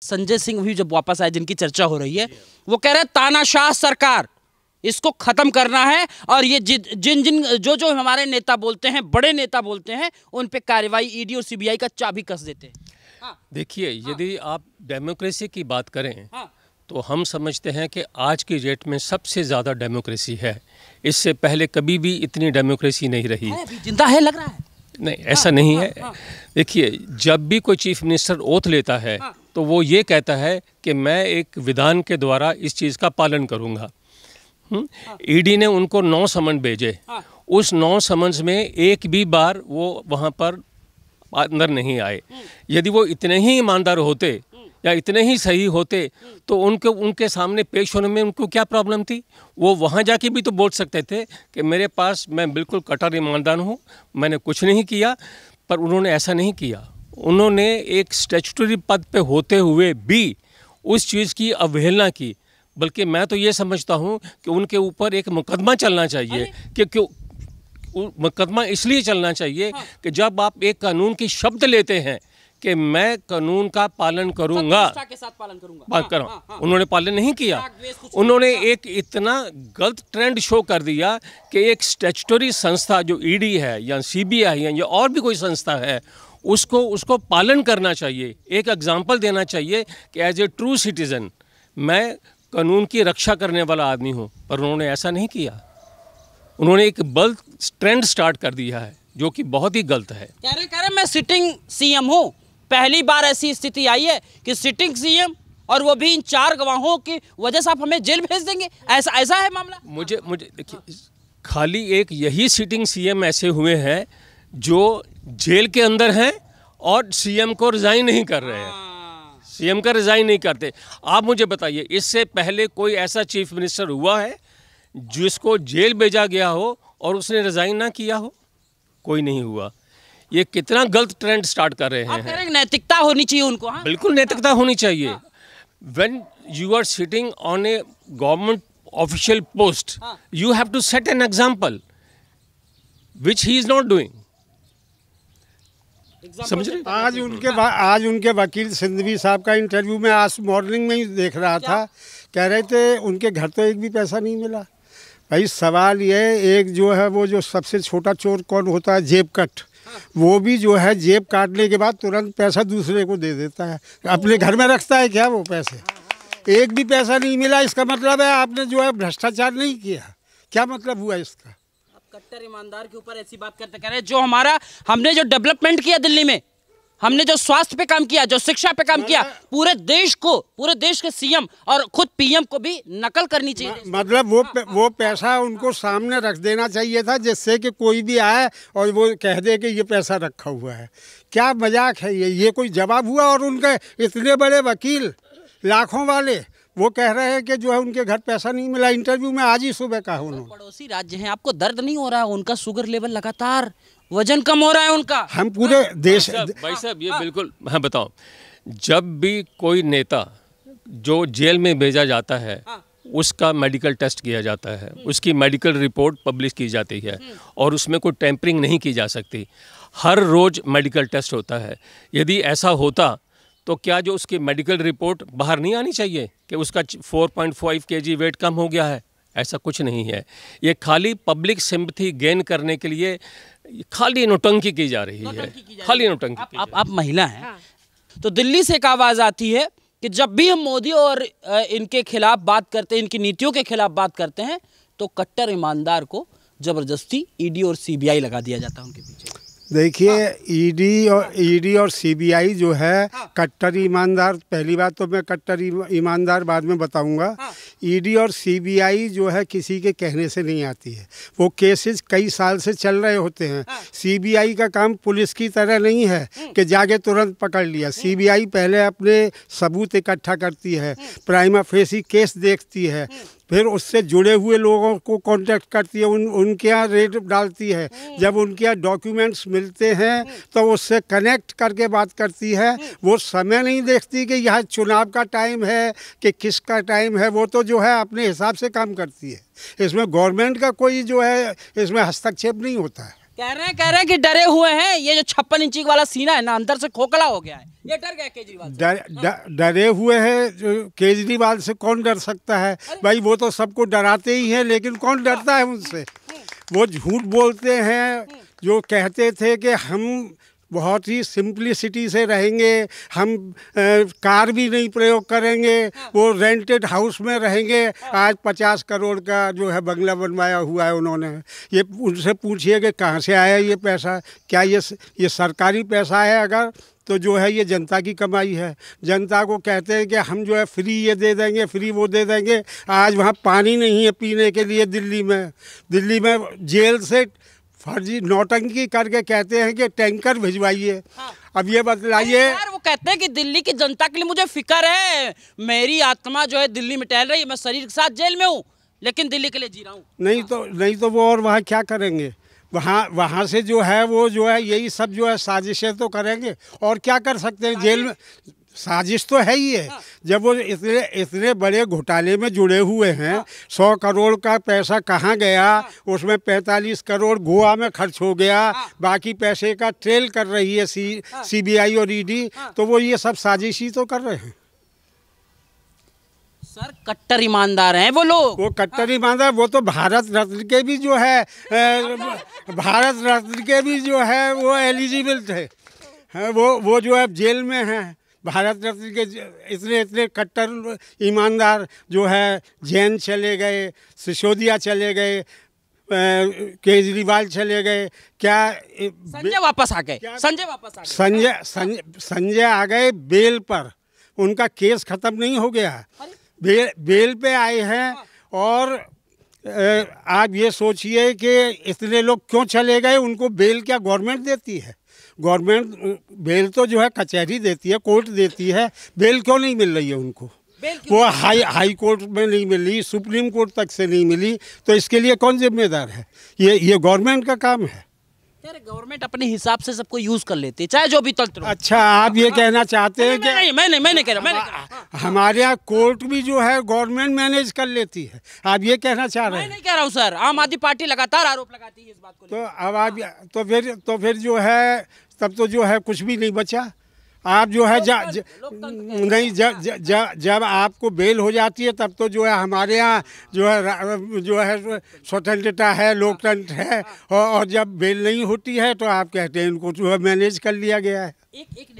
संजय सिंह भी जब वापस आए जिनकी चर्चा हो रही है वो कह रहे हैं तानाशाह सरकार इसको खत्म करना है और ये जिन जिन जो जो हमारे नेता बोलते हैं बड़े नेता बोलते हैं उन पे कार्रवाई ईडी और सीबीआई का चाबी कस देते हैं हाँ। देखिए हाँ। यदि आप डेमोक्रेसी की बात करें हाँ। तो हम समझते हैं कि आज की डेट में सबसे ज़्यादा डेमोक्रेसी है इससे पहले कभी भी इतनी डेमोक्रेसी नहीं रही जिंदा है लग रहा है नहीं ऐसा नहीं हाँ, है हाँ, हाँ। देखिए जब भी कोई चीफ मिनिस्टर ओथ लेता है तो वो ये कहता है कि मैं एक विधान के द्वारा इस चीज़ का पालन करूँगा ईडी हाँ। e ने उनको नौ समन भेजे हाँ। उस नौ समन में एक भी बार वो वहाँ पर अंदर नहीं आए यदि वो इतने ही ईमानदार होते या इतने ही सही होते तो उनके उनके सामने पेश होने में उनको क्या प्रॉब्लम थी वो वहाँ जाके भी तो बोल सकते थे कि मेरे पास मैं बिल्कुल कटर ईमानदार हूँ मैंने कुछ नहीं किया पर उन्होंने ऐसा नहीं किया उन्होंने एक स्टेचुटरी पद पे होते हुए भी उस चीज़ की अवहेलना की बल्कि मैं तो ये समझता हूँ कि उनके ऊपर एक मुकदमा चलना चाहिए कि क्यों मुकदमा इसलिए चलना चाहिए हाँ। कि जब आप एक कानून की शब्द लेते हैं कि मैं कानून का पालन करूंगा के साथ पालन करूंगा हाँ, हाँ, हाँ, उन्होंने पालन नहीं किया उन्होंने एक इतना गलत ट्रेंड शो कर दिया कि एक स्टेचुटरी संस्था जो ईडी e है या सीबीआई है या और भी कोई संस्था है उसको उसको पालन करना चाहिए एक एग्ज़ाम्पल देना चाहिए कि एज ए ट्रू सिटीज़न मैं कानून की रक्षा करने वाला आदमी हूँ पर उन्होंने ऐसा नहीं किया उन्होंने एक बल्द ट्रेंड स्टार्ट कर दिया है जो कि बहुत ही गलत है कह रहे कह रहे मैं सिटिंग सीएम हूँ पहली बार ऐसी स्थिति आई है कि सिटिंग सीएम और वो भी इन चार गवाहों की वजह से आप हमें जेल भेज देंगे ऐसा ऐसा है मामला मुझे मुझे देखिए खाली एक यही सिटिंग सीएम ऐसे हुए हैं जो जेल के अंदर हैं और सीएम को रिज़ाइन नहीं कर रहे हैं सीएम का रिज़ाइन नहीं करते आप मुझे बताइए इससे पहले कोई ऐसा चीफ मिनिस्टर हुआ है जिसको जेल भेजा गया हो और उसने रिज़ाइन ना किया हो कोई नहीं हुआ ये कितना गलत ट्रेंड स्टार्ट कर रहे हैं नैतिकता होनी चाहिए उनको हा? बिल्कुल नैतिकता होनी चाहिए when you are sitting on a government official post you have to set an example which he is not doing समझ रहे आज उनके आज उनके वकील सिंधवी साहब का इंटरव्यू में आज मॉर्निंग में ही देख रहा था कह रहे थे उनके घर तो एक भी पैसा नहीं मिला भाई सवाल ये एक जो है वो जो सबसे छोटा चोर कौन होता है जेब कट हाँ। वो भी जो है जेब काटने के बाद तुरंत पैसा दूसरे को दे देता है अपने घर में रखता है क्या वो पैसे हाँ, हाँ। एक भी पैसा नहीं मिला इसका मतलब है आपने जो है भ्रष्टाचार नहीं किया क्या मतलब हुआ इसका कट्टर ईमानदार के ऊपर ऐसी बात करते करे जो हमारा हमने जो डेवलपमेंट किया दिल्ली में हमने जो स्वास्थ्य पे काम किया जो शिक्षा पे काम किया पूरे देश को पूरे देश के सीएम और खुद पीएम को भी नकल करनी चाहिए मतलब वो आ, वो पैसा उनको सामने रख देना चाहिए था जिससे कि कोई भी आए और वो कह दे कि ये पैसा रखा हुआ है क्या मजाक है ये ये कोई जवाब हुआ और उनके इतने बड़े वकील लाखों वाले वो कह रहे हैं कि जो है उनके घर पैसा नहीं मिला इंटरव्यू में आज ही सुबह का हूँ पड़ोसी राज्य हैं आपको दर्द नहीं हो रहा है उनका शुगर लेवल लगातार वजन कम हो रहा है उनका हम पूरे आ, हाँ? देश भाई साहब ये आ, हाँ। बिल्कुल हाँ बताओ जब भी कोई नेता जो जेल में भेजा जाता है हाँ। उसका मेडिकल टेस्ट किया जाता है हम्म। उसकी मेडिकल रिपोर्ट पब्लिश की जाती है हम्म। और उसमें कोई टैंपरिंग नहीं की जा सकती हर रोज़ मेडिकल टेस्ट होता है यदि ऐसा होता तो क्या जो उसकी मेडिकल रिपोर्ट बाहर नहीं आनी चाहिए कि उसका 4.5 पॉइंट वेट कम हो गया है ऐसा कुछ नहीं है ये खाली पब्लिक सिंपथी गेन करने के लिए खाली नोटंकी की जा रही है खाली नोटंकी आप, आप, आप महिला हैं हाँ। तो दिल्ली से एक आवाज़ आती है कि जब भी हम मोदी और इनके खिलाफ बात करते हैं इनकी नीतियों के खिलाफ बात करते हैं तो कट्टर ईमानदार को ज़बरदस्ती ईडी e और सीबीआई लगा दिया जाता है उनके पीछे देखिए ईडी हाँ। e और ईडी हाँ। e और सीबीआई जो है हाँ। कट्टर ईमानदार पहली बात तो मैं कट्टर ईमानदार बाद में बताऊंगा ईडी e और सीबीआई जो है किसी के कहने से नहीं आती है वो केसेस कई साल से चल रहे होते हैं सीबीआई का काम पुलिस की तरह नहीं है हम्म। कि जाके तुरंत पकड़ लिया सीबीआई हम्म। पहले अपने सबूत इकट्ठा करती है प्राइमा फेसी केस देखती है हम्म। फिर उससे जुड़े हुए लोगों को कांटेक्ट करती है उन उनके यहाँ रेट डालती है हम्म। जब उनके यहाँ डॉक्यूमेंट्स मिलते हैं हम्म। तो उससे कनेक्ट करके बात करती है हम्म। वो समय नहीं देखती कि यहाँ चुनाव का टाइम है कि किसका टाइम है वो तो जो है अपने हिसाब से काम करती है इसमें गवर्नमेंट का कोई जो है इसमें हस्तक्षेप नहीं होता है कह रहे हैं कह रहे हैं कि डरे हुए हैं ये जो छप्पन इंची वाला सीना है ना अंदर से खोखला हो गया है ये डर गया केजरीवाल डरे दर, हुए हैं केजरीवाल से कौन डर सकता है भाई वो तो सबको डराते ही हैं लेकिन कौन डरता है हाँ। उनसे हम्म। वो झूठ बोलते हैं हम्म। जो कहते थे कि हम बहुत ही सिंप्लिसिटी से रहेंगे हम आ, कार भी नहीं प्रयोग करेंगे हाँ। वो रेंटेड हाउस में रहेंगे हाँ। आज पचास करोड़ का जो है बंगला बनवाया हुआ है उन्होंने ये उनसे पूछिए कि कहाँ से आया ये पैसा क्या ये ये सरकारी पैसा है अगर तो जो है ये जनता की कमाई है जनता को कहते हैं कि हम जो है फ्री ये दे देंगे फ्री वो दे देंगे आज वहाँ पानी नहीं है पीने के लिए दिल्ली में दिल्ली में जेल से फर्जी नौटंकी करके कहते हैं कि टैंकर भिजवाइए हाँ। अब ये बतलाइए वो कहते हैं कि दिल्ली की जनता के लिए मुझे फिक्र है मेरी आत्मा जो है दिल्ली में टहल रही है मैं शरीर के साथ जेल में हूँ लेकिन दिल्ली के लिए जी रहा हूँ नहीं हाँ। तो नहीं तो वो और वहाँ क्या करेंगे वहाँ वहाँ से जो है वो जो है यही सब जो है साजिशें तो करेंगे और क्या कर सकते हैं जेल में साजिश तो है ही है हाँ। जब वो इतने इतने बड़े घोटाले में जुड़े हुए हैं हाँ। सौ करोड़ का पैसा कहाँ गया हाँ। उसमें पैंतालीस करोड़ गोवा में खर्च हो गया बाकी पैसे का ट्रेल कर रही है सी सीबीआई और ईडी तो वो ये सब साजिश ही तो कर रहे हैं सर कट्टर ईमानदार हैं वो लोग वो कट्टर ईमानदार वो तो भारत रत्न के भी जो है भारत रत्न के भी जो है वो एलिजिबल थे वो वो जो है जेल में हैं भारत रत्न के इतने इतने कट्टर ईमानदार जो है जैन चले गए सिसोदिया चले गए केजरीवाल चले गए क्या संजय वापस आ गए संजय वापस आ गए संजय संजय संजय आ गए बेल पर उनका केस खत्म नहीं हो गया बेल बेल पे आए हैं हाँ। और आप ये सोचिए कि इतने लोग क्यों चले गए उनको बेल क्या गवर्नमेंट देती है गवर्नमेंट बेल तो जो है कचहरी देती है कोर्ट देती है बेल क्यों नहीं मिल रही है उनको वो हाई हाई कोर्ट में नहीं मिली सुप्रीम कोर्ट तक से नहीं मिली तो इसके लिए कौन जिम्मेदार है ये ये गवर्नमेंट का काम है गवर्नमेंट अपने हिसाब से सबको यूज कर लेती है चाहे जो भी तंत्र अच्छा आप ये कहना चाहते हैं कि नहीं मैं नहीं मैं नहीं कह रहा हाँ। हमारे यहाँ कोर्ट भी जो है गवर्नमेंट मैनेज कर लेती है आप ये कहना चाह रहे हैं नहीं कह रहा हूँ सर आम आदमी पार्टी लगातार आरोप लगाती है इस बात को तो अब आप तो फिर तो फिर जो है तब तो जो है कुछ भी नहीं बचा आप जो है जा, जा, नहीं जब जब जब आपको बेल हो जाती है तब तो जो है हमारे यहाँ जो है जो है स्वतंत्रता है लोकतंत्र है और, और जब बेल नहीं होती है तो आप कहते हैं इनको जो है मैनेज कर लिया गया है